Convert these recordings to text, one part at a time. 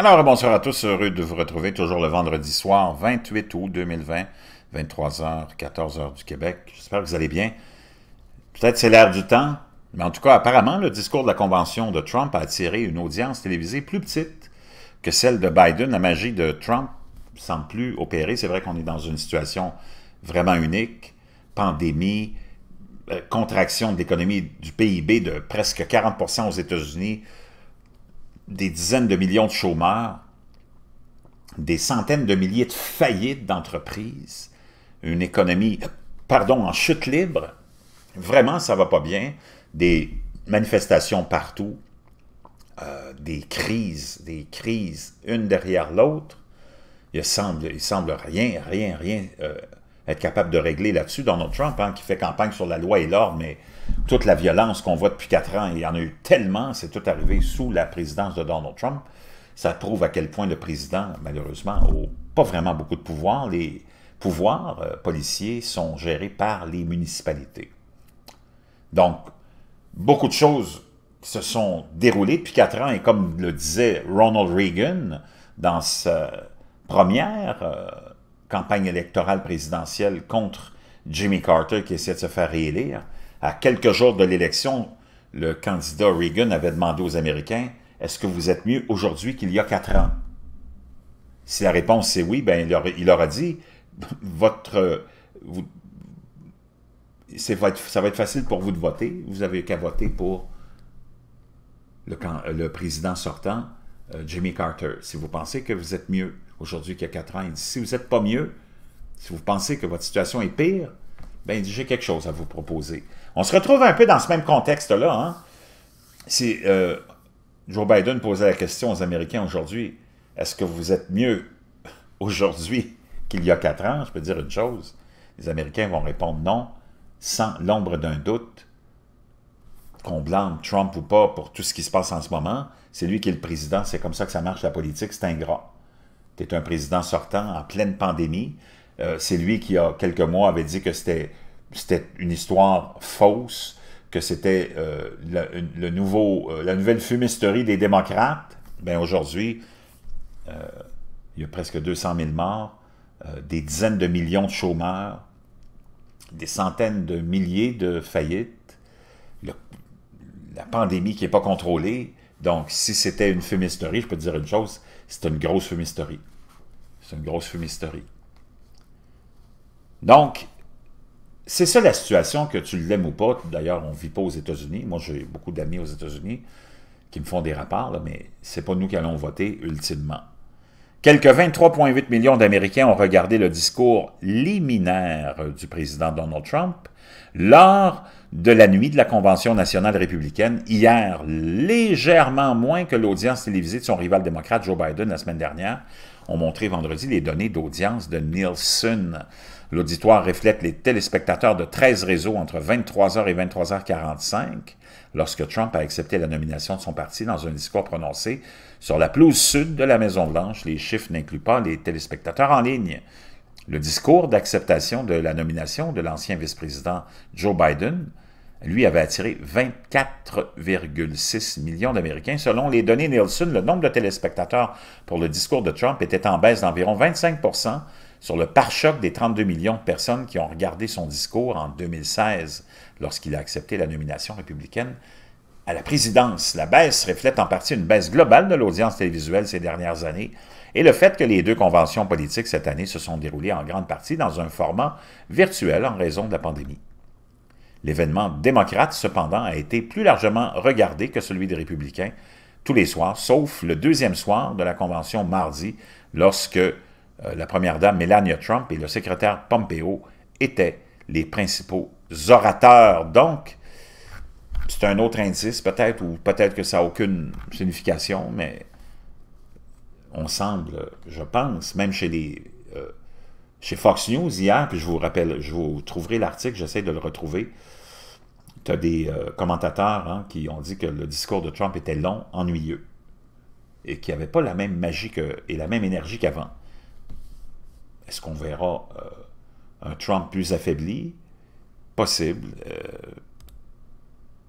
Alors, bonsoir à tous, heureux de vous retrouver toujours le vendredi soir, 28 août 2020, 23h, 14h du Québec. J'espère que vous allez bien. Peut-être c'est l'air du temps, mais en tout cas, apparemment, le discours de la Convention de Trump a attiré une audience télévisée plus petite que celle de Biden. La magie de Trump semble plus opérer. C'est vrai qu'on est dans une situation vraiment unique, pandémie, euh, contraction de l'économie du PIB de presque 40% aux États-Unis, des dizaines de millions de chômeurs, des centaines de milliers de faillites d'entreprises, une économie, pardon, en chute libre. Vraiment, ça va pas bien. Des manifestations partout, euh, des crises, des crises, une derrière l'autre. Il semble, il semble rien, rien, rien euh, être capable de régler là-dessus. Donald Trump, hein, qui fait campagne sur la loi et l'ordre, mais toute la violence qu'on voit depuis quatre ans, il y en a eu tellement, c'est tout arrivé sous la présidence de Donald Trump. Ça prouve à quel point le président, malheureusement, n'a pas vraiment beaucoup de pouvoir. Les pouvoirs euh, policiers sont gérés par les municipalités. Donc, beaucoup de choses se sont déroulées depuis quatre ans, et comme le disait Ronald Reagan dans sa première... Euh, campagne électorale présidentielle contre Jimmy Carter qui essayait de se faire réélire. À quelques jours de l'élection, le candidat Reagan avait demandé aux Américains « Est-ce que vous êtes mieux aujourd'hui qu'il y a quatre ans? » Si la réponse est oui, ben, il, leur, a dit « Votre... Euh, ça va être facile pour vous de voter. Vous n'avez qu'à voter pour le, le président sortant, euh, Jimmy Carter, si vous pensez que vous êtes mieux. » aujourd'hui qu'il y a quatre ans. si vous n'êtes pas mieux, si vous pensez que votre situation est pire, ben, j'ai quelque chose à vous proposer. On se retrouve un peu dans ce même contexte-là. Hein. Si euh, Joe Biden posait la question aux Américains aujourd'hui, est-ce que vous êtes mieux aujourd'hui qu'il y a quatre ans? Je peux dire une chose, les Américains vont répondre non, sans l'ombre d'un doute. Qu'on blâme Trump ou pas pour tout ce qui se passe en ce moment, c'est lui qui est le président, c'est comme ça que ça marche la politique, c'est ingrat un président sortant en pleine pandémie. Euh, c'est lui qui, il y a quelques mois, avait dit que c'était une histoire fausse, que c'était euh, le, nouveau, euh, la nouvelle fumisterie des démocrates. Bien, aujourd'hui, il y a presque 200 000 morts, des dizaines de millions de chômeurs, des centaines de milliers de faillites, la pandémie qui n'est pas contrôlée. Donc, si c'était une fumisterie, je peux te dire une chose, c'est une grosse fumisterie. C'est une grosse fumisterie. Donc, c'est ça la situation, que tu l'aimes ou pas. D'ailleurs, on ne vit pas aux États-Unis. Moi, j'ai beaucoup d'amis aux États-Unis qui me font des rapports, mais ce n'est pas nous qui allons voter ultimement. Quelques 23,8 millions d'Américains ont regardé le discours liminaire du président Donald Trump lors de la nuit de la Convention nationale républicaine, hier, légèrement moins que l'audience télévisée de son rival démocrate Joe Biden la semaine dernière, ont montré vendredi les données d'audience de Nielsen. L'auditoire reflète les téléspectateurs de 13 réseaux entre 23h et 23h45, lorsque Trump a accepté la nomination de son parti dans un discours prononcé sur la pelouse sud de la Maison-Blanche. Les chiffres n'incluent pas les téléspectateurs en ligne le discours d'acceptation de la nomination de l'ancien vice-président Joe Biden, lui, avait attiré 24,6 millions d'Américains. Selon les données Nielsen, le nombre de téléspectateurs pour le discours de Trump était en baisse d'environ 25 sur le pare-choc des 32 millions de personnes qui ont regardé son discours en 2016 lorsqu'il a accepté la nomination républicaine à la présidence. La baisse reflète en partie une baisse globale de l'audience télévisuelle ces dernières années et le fait que les deux conventions politiques cette année se sont déroulées en grande partie dans un format virtuel en raison de la pandémie. L'événement démocrate, cependant, a été plus largement regardé que celui des républicains tous les soirs, sauf le deuxième soir de la convention mardi, lorsque euh, la première dame Melania Trump et le secrétaire Pompeo étaient les principaux orateurs. Donc, c'est un autre indice peut-être, ou peut-être que ça n'a aucune signification, mais on semble, je pense, même chez les... Euh, chez Fox News hier, puis je vous rappelle, je vous trouverai l'article, j'essaie de le retrouver. Tu as des euh, commentateurs hein, qui ont dit que le discours de Trump était long, ennuyeux, et qu'il n'y avait pas la même magie et la même énergie qu'avant. Est-ce qu'on verra euh, un Trump plus affaibli? Possible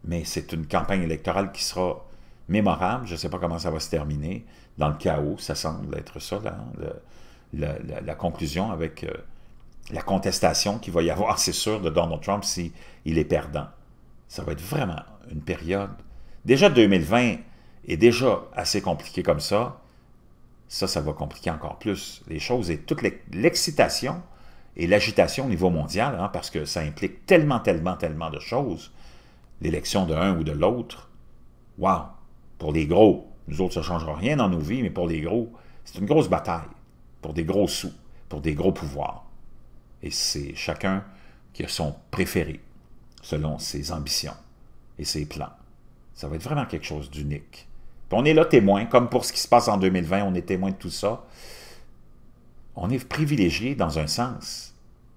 mais c'est une campagne électorale qui sera mémorable. Je ne sais pas comment ça va se terminer. Dans le chaos, ça semble être ça, hein. la, conclusion avec euh, la contestation qu'il va y avoir, c'est sûr, de Donald Trump s'il il est perdant. Ça va être vraiment une période. Déjà 2020 est déjà assez compliqué comme ça. Ça, ça va compliquer encore plus les choses et toute l'excitation et l'agitation au niveau mondial, hein, parce que ça implique tellement, tellement, tellement de choses l'élection de l'un ou de l'autre, waouh, pour les gros, nous autres, ça ne changera rien dans nos vies, mais pour les gros, c'est une grosse bataille, pour des gros sous, pour des gros pouvoirs. Et c'est chacun qui a son préféré, selon ses ambitions et ses plans. Ça va être vraiment quelque chose d'unique. on est là témoin, comme pour ce qui se passe en 2020, on est témoin de tout ça. On est privilégié dans un sens,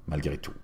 malgré tout.